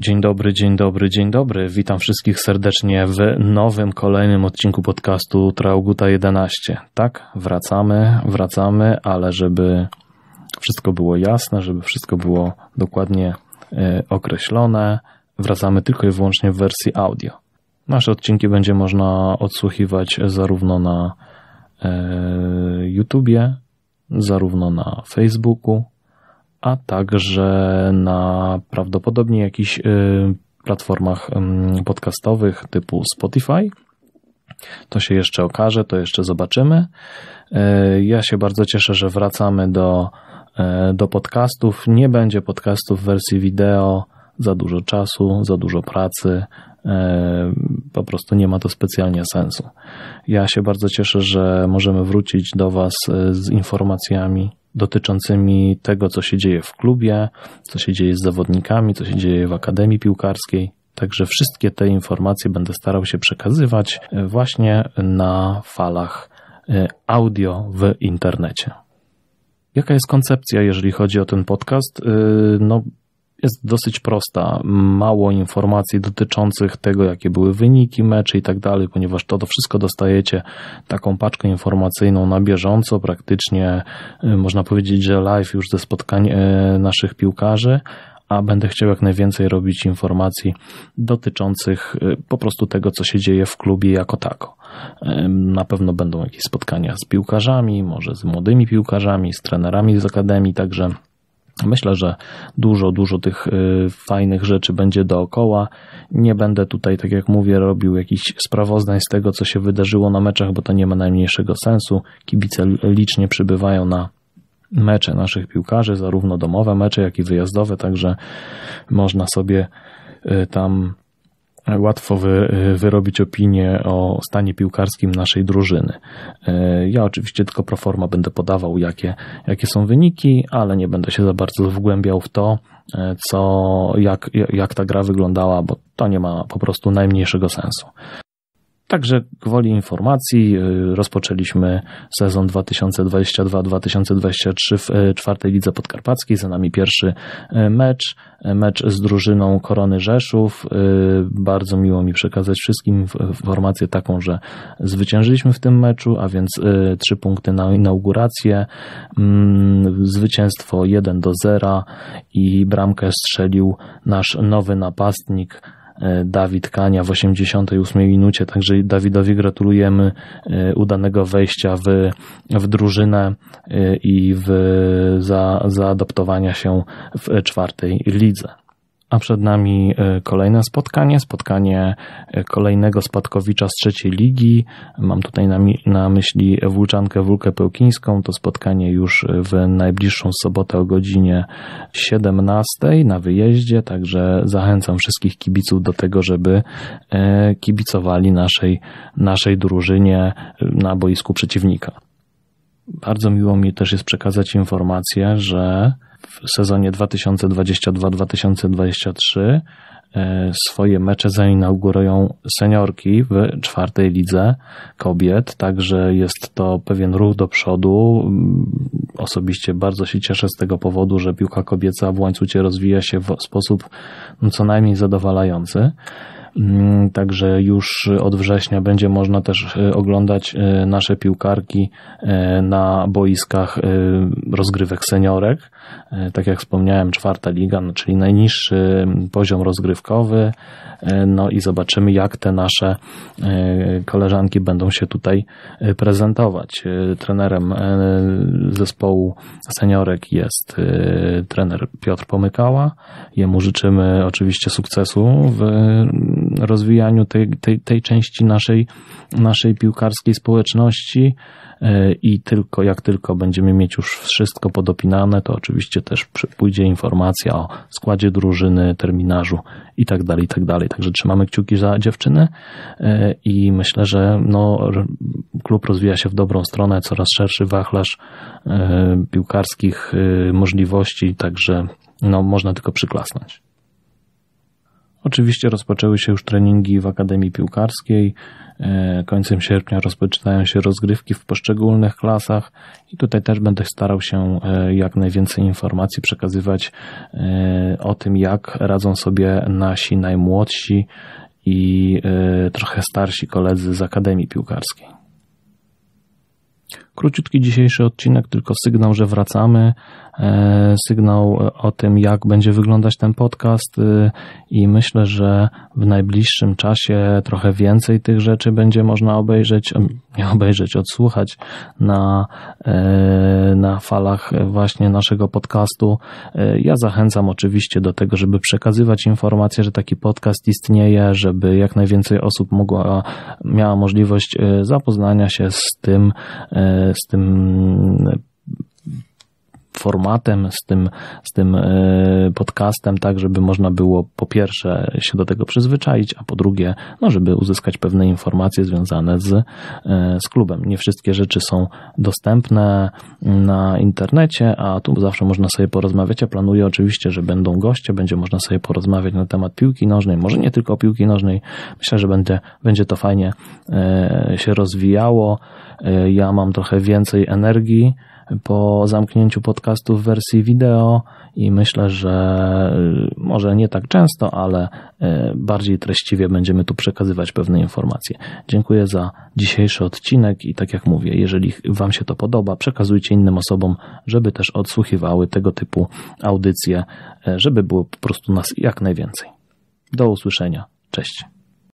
Dzień dobry, dzień dobry, dzień dobry. Witam wszystkich serdecznie w nowym, kolejnym odcinku podcastu Trauguta 11. Tak, wracamy, wracamy, ale żeby wszystko było jasne, żeby wszystko było dokładnie e, określone, wracamy tylko i wyłącznie w wersji audio. Nasze odcinki będzie można odsłuchiwać zarówno na e, YouTubie, zarówno na Facebooku, a także na prawdopodobnie jakichś y, platformach podcastowych typu Spotify. To się jeszcze okaże, to jeszcze zobaczymy. Y, ja się bardzo cieszę, że wracamy do, y, do podcastów. Nie będzie podcastów w wersji wideo, za dużo czasu, za dużo pracy. Po prostu nie ma to specjalnie sensu. Ja się bardzo cieszę, że możemy wrócić do Was z informacjami dotyczącymi tego, co się dzieje w klubie, co się dzieje z zawodnikami, co się dzieje w Akademii Piłkarskiej. Także wszystkie te informacje będę starał się przekazywać e, właśnie na falach e, audio w internecie. Jaka jest koncepcja, jeżeli chodzi o ten podcast? E, no, jest dosyć prosta. Mało informacji dotyczących tego, jakie były wyniki meczy i tak dalej, ponieważ to, to wszystko dostajecie taką paczkę informacyjną na bieżąco, praktycznie y, można powiedzieć, że live już ze spotkań y, naszych piłkarzy, a będę chciał jak najwięcej robić informacji dotyczących y, po prostu tego, co się dzieje w klubie jako tako. Na pewno będą jakieś spotkania z piłkarzami, może z młodymi piłkarzami, z trenerami z akademii, także Myślę, że dużo, dużo tych y, fajnych rzeczy będzie dookoła. Nie będę tutaj, tak jak mówię, robił jakichś sprawozdań z tego, co się wydarzyło na meczach, bo to nie ma najmniejszego sensu. Kibice licznie przybywają na mecze naszych piłkarzy, zarówno domowe mecze, jak i wyjazdowe, także można sobie y, tam łatwo wy, y, wyrobić opinię o stanie piłkarskim naszej drużyny. Y, ja oczywiście tylko proforma będę podawał, jakie, jakie są wyniki, ale nie będę się za bardzo wgłębiał w to, y, co, jak, jak ta gra wyglądała, bo to nie ma po prostu najmniejszego sensu. Także gwoli informacji y, rozpoczęliśmy sezon 2022-2023 w y, czwartej lidze podkarpackiej. Za nami pierwszy y, mecz, mecz z drużyną Korony Rzeszów. Bardzo miło mi przekazać wszystkim informację taką, że zwyciężyliśmy w tym meczu, a więc trzy punkty na inaugurację, mm, zwycięstwo 1 do 0 i bramkę strzelił nasz nowy napastnik E, Dawid Kania w 88 minucie. Także Dawidowi gratulujemy e, udanego wejścia w, w drużynę e, i w, za, zaadaptowania się w czwartej lidze a przed nami e, kolejne spotkanie, spotkanie e, kolejnego spadkowicza z trzeciej ligi. Mam tutaj na, na myśli Włóczankę Wulkę Pełkińską. To spotkanie już e, w najbliższą sobotę o godzinie 17 na wyjeździe, także zachęcam wszystkich kibiców do tego, żeby kibicowali naszej, naszej drużynie na boisku przeciwnika. Bardzo miło mi też jest przekazać informację, że w sezonie 2022-2023 e, swoje mecze zainaugurują seniorki w czwartej lidze kobiet, także jest to pewien ruch do przodu. Mm, osobiście bardzo się cieszę z tego powodu, że piłka kobieca w łańcucie rozwija się w sposób co najmniej zadowalający. Mm, także już od września będzie można też e, oglądać e, nasze piłkarki e, na boiskach rozgrywek seniorek. Tak jak wspomniałem, czwarta liga, no, czyli najniższy poziom rozgrywkowy. No i zobaczymy, jak te nasze koleżanki będą się tutaj prezentować. Trenerem zespołu seniorek jest trener Piotr Pomykała. Jemu życzymy oczywiście sukcesu w rozwijaniu tej, tej, tej części naszej, naszej piłkarskiej społeczności e, i tylko jak tylko będziemy mieć już wszystko podopinane, to oczywiście też pójdzie informacja o składzie drużyny, terminarzu i tak dalej, i tak dalej. Także trzymamy kciuki za dziewczyny e, i myślę, że no, klub rozwija się w dobrą stronę, coraz szerszy wachlarz e, piłkarskich możliwości, także no, można tylko przyklasnąć. Oczywiście rozpoczęły się już treningi w Akademii Piłkarskiej. E, końcem sierpnia rozpoczynają się rozgrywki w poszczególnych klasach i tutaj też będę starał się e, jak najwięcej informacji przekazywać e, o tym, jak radzą sobie nasi najmłodsi i trochę starsi koledzy z Akademii Piłkarskiej. Króciutki dzisiejszy odcinek, tylko sygnał, że wracamy. E, sygnał o tym, jak będzie wyglądać ten podcast y, i myślę, że w najbliższym czasie trochę więcej tych rzeczy będzie można obejrzeć, nie obejrzeć, odsłuchać na, e, na falach właśnie naszego podcastu. E, ja zachęcam oczywiście do tego, żeby przekazywać informacje, że taki podcast istnieje, żeby jak najwięcej osób mogła, miała możliwość zapoznania się z tym, z tym formatem, z tym, z tym e, podcastem, tak, żeby można było po pierwsze się do tego przyzwyczaić, a po drugie, no, żeby uzyskać pewne informacje związane z, e, z klubem. Nie wszystkie rzeczy są dostępne na internecie, a tu zawsze można sobie porozmawiać. Ja planuję oczywiście, że będą goście, będzie można sobie porozmawiać na temat piłki nożnej, może nie tylko piłki nożnej. Myślę, że będzie, będzie to fajnie e, się rozwijało. E, ja mam trochę więcej energii po zamknięciu podcastu w wersji wideo i myślę, że e, może nie tak często, ale e, bardziej treściwie będziemy tu przekazywać pewne informacje. Dziękuję za dzisiejszy odcinek i tak jak mówię, jeżeli Wam się to podoba, przekazujcie innym osobom, żeby też odsłuchiwały tego typu audycje, żeby było po prostu nas jak najwięcej. Do usłyszenia. Cześć.